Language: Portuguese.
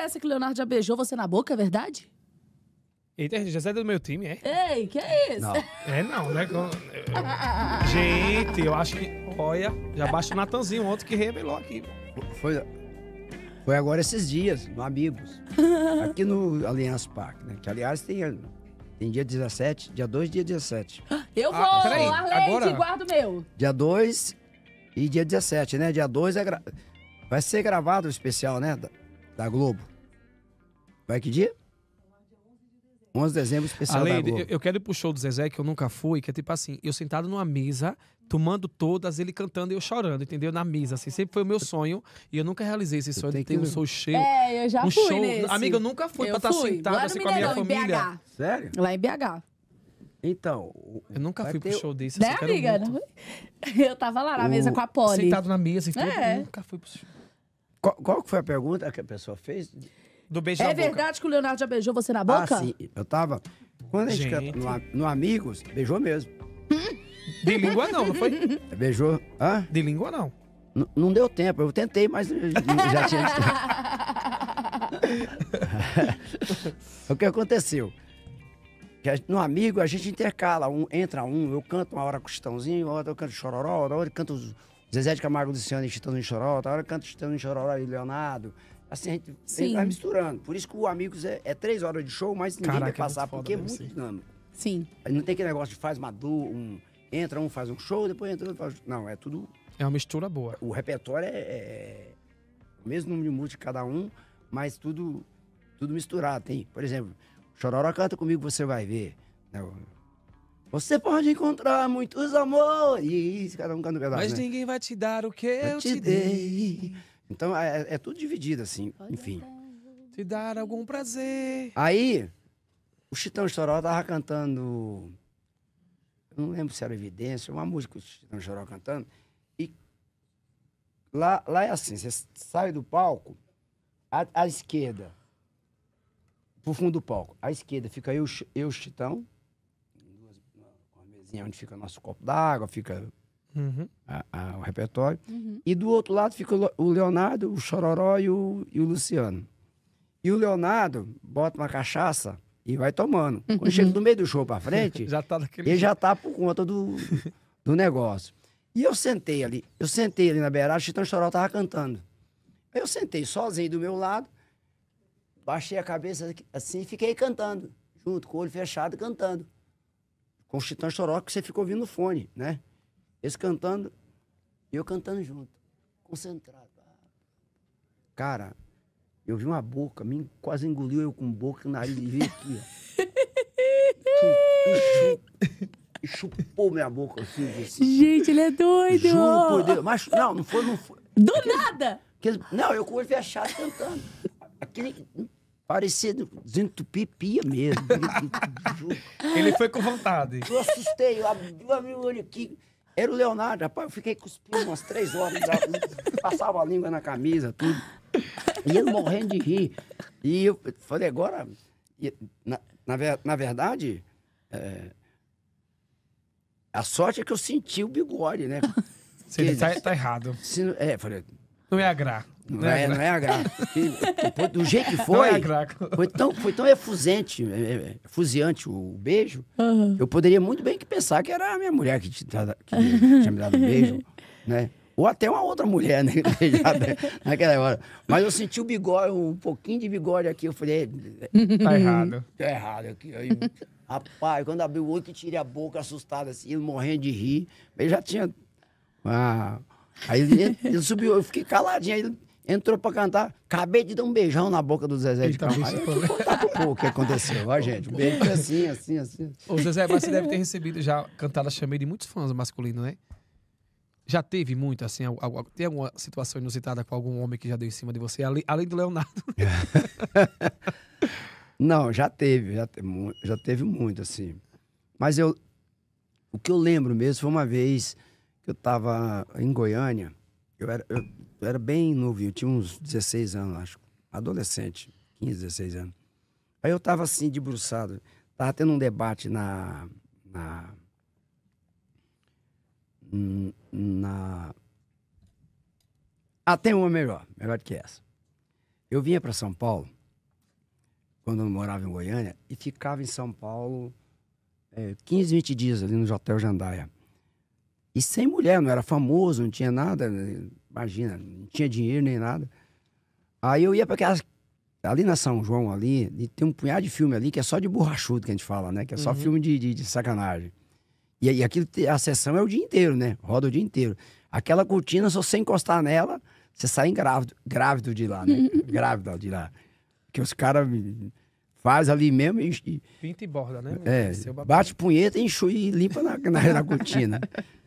Parece essa que o Leonardo já beijou você na boca, é verdade? Eita, José é do meu time, é? Ei, que é isso? Não. É não, né? Eu, Gente, eu acho que. Olha, já baixa o Natanzinho ontem que revelou aqui. Foi, foi agora esses dias, no Amigos. Aqui no Aliança Parque, né? Que aliás tem tem dia 17, dia 2 dia 17. Eu ah, vou, ah, peraí, Arlete, agora... guardo meu. Dia 2 e dia 17, né? Dia 2 é gra... vai ser gravado o especial, né? Da, da Globo. Vai que dia? 11 de dezembro, especial da Globo. eu quero ir pro show do Zezé, que eu nunca fui, que é tipo assim, eu sentado numa mesa, tomando todas, ele cantando e eu chorando, entendeu? Na mesa, assim. Sempre foi o meu sonho e eu nunca realizei esse sonho de ter que... um show cheio. É, eu já um fui show... nesse. Amiga, eu nunca fui eu pra estar tá sentado assim com a minha família. BH. Sério? Lá em BH. Então. Eu nunca fui pro show desse. Assim, né, amiga? Eu tava lá na o... mesa com a Polly. Sentado na mesa e tudo. É. Eu nunca fui pro show. Qual, qual foi a pergunta que a pessoa fez? Do beijo é na é boca. verdade que o Leonardo já beijou você na boca? Ah, sim. Eu tava. Quando a gente, gente. Canta no, no Amigos, beijou mesmo. De língua não, não foi? Beijou. Hã? De língua não. N não deu tempo, eu tentei, mas já tinha. o que aconteceu? No amigo, a gente intercala, um, entra um, eu canto uma hora com o Chitãozinho, outra eu canto Chororó, outra hora eu canto Zezé de Camargo Luciano e Chitãozinho Chororó, outra hora eu canto Chitãozinho Chororó e Leonardo, Assim, a gente Sim. vai misturando. Por isso que o Amigos é, é três horas de show, mas ninguém Caraca, vai é passar, é porque é muito ser. dinâmico. Sim. Não tem aquele negócio de faz maduro, um, entra um, faz um show, depois entra outro, faz... Não, é tudo... É uma mistura boa. O repertório é, é, é o mesmo número de música de cada um, mas tudo, tudo misturado. Tem, por exemplo, Chororó canta comigo, você vai ver. Não. Né, você pode encontrar muitos amores. Cada um canta um pedaço. Mas né? ninguém vai te dar o que eu, eu te dei. dei. Então é, é, é tudo dividido, assim, enfim. Te dar algum prazer. Aí, o Chitão Choró tava cantando. Eu não lembro se era Evidência, uma música do Chitão Choró cantando. E lá, lá é assim: você sai do palco, à, à esquerda, pro fundo do palco. À esquerda fica eu, eu Chitão, com a mesinha onde fica o nosso copo d'água, fica Uhum. A, a, o repertório. Uhum. E do outro lado fica o Leonardo, o Chororó e o, e o Luciano. E o Leonardo bota uma cachaça e vai tomando. Quando uhum. chega no meio do show pra frente, já tá naquele... ele já tá por conta do, do negócio. E eu sentei ali, eu sentei ali na beirada, o Chitão Choró tava cantando. Eu sentei sozinho do meu lado, baixei a cabeça assim e fiquei cantando, junto, com o olho fechado, cantando. Com o Chitão Choró, que você ficou ouvindo no fone, né? Eles cantando e eu cantando junto, concentrado. Cara, eu vi uma boca, me quase engoliu eu com boca, nariz e vi aqui, ó. chupou minha boca assim, assim. Gente, ele é doido! Juro por Deus. Mas não, não foi, não foi. Do aquele, nada! Aquele, não, eu com o olho fechado cantando. Aquele. Parecia desentupir pia mesmo. ele foi com vontade. Eu assustei, eu abri o olho aqui. Era o Leonardo, rapaz, eu fiquei cuspindo umas três horas, né? passava a língua na camisa, tudo. E ele morrendo de rir. E eu falei, agora, na, na, na verdade, é, a sorte é que eu senti o bigode, né? Você tá, tá errado. Se, é, falei. Não ia agrar. Não, é, né? não é a graça. do jeito que é foi, é foi, tão, foi tão efusente, é, é, efusiante o beijo, uhum. eu poderia muito bem que pensar que era a minha mulher que, que tinha me dado um beijo, né? Ou até uma outra mulher, né? Naquela hora. Mas eu senti o bigode, um pouquinho de bigode aqui. Eu falei, hum, tá errado. Tá errado aqui. Aí, rapaz, quando abriu o olho, que tirei a boca assustado, assim, morrendo de rir. Ele já tinha. Ah, aí ele, ele subiu, eu fiquei caladinho. Aí ele entrou pra cantar. Acabei de dar um beijão na boca do Zezé Ele de tá Camargo. Aí o que aconteceu, ó, gente. Um beijo assim, assim, assim. Ô, Zezé, mas você deve ter recebido já cantada chamei de muitos fãs masculinos, né? Já teve muito, assim, alguma, tem alguma situação inusitada com algum homem que já deu em cima de você, além, além do Leonardo? Não, já teve, já teve, já teve muito, assim. Mas eu, o que eu lembro mesmo foi uma vez que eu estava em Goiânia eu era, eu era bem novo, eu tinha uns 16 anos, acho. Adolescente, 15, 16 anos. Aí eu tava assim, debruçado. Tava tendo um debate na. na. na ah, tem uma melhor, melhor do que essa. Eu vinha para São Paulo, quando eu morava em Goiânia, e ficava em São Paulo é, 15, 20 dias ali no Hotel Jandaia. E sem mulher, não era famoso, não tinha nada, né? imagina, não tinha dinheiro nem nada. Aí eu ia para aquelas. Ali na São João, ali, tem um punhado de filme ali que é só de borrachudo que a gente fala, né? Que é só uhum. filme de, de, de, sacanagem. E, aquilo, a sessão é o dia inteiro, né? Roda o dia inteiro. Aquela cortina, se você encostar nela, você sai grávido, grávido de lá, né? Grávida de lá. Que os caras faz ali mesmo e. Pinta e borda, né? É, bate punheta, enxui e limpa na, na, na cortina.